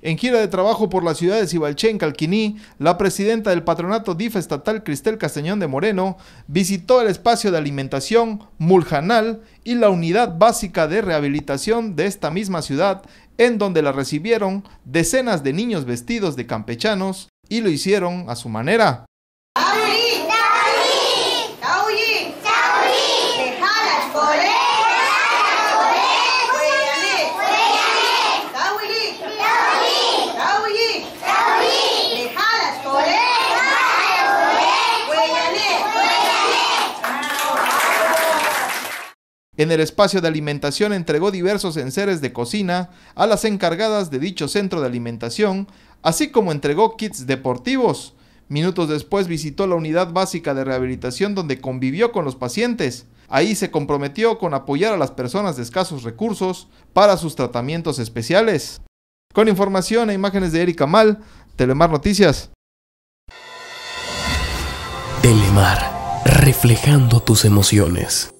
En gira de trabajo por ciudad de de en Calquiní, la presidenta del patronato DIF estatal Cristel Castañón de Moreno visitó el espacio de alimentación Muljanal y la unidad básica de rehabilitación de esta misma ciudad, en donde la recibieron decenas de niños vestidos de campechanos y lo hicieron a su manera. En el espacio de alimentación entregó diversos enseres de cocina a las encargadas de dicho centro de alimentación, así como entregó kits deportivos. Minutos después visitó la unidad básica de rehabilitación donde convivió con los pacientes. Ahí se comprometió con apoyar a las personas de escasos recursos para sus tratamientos especiales. Con información e imágenes de Erika Mal, Telemar Noticias. Telemar, reflejando tus emociones.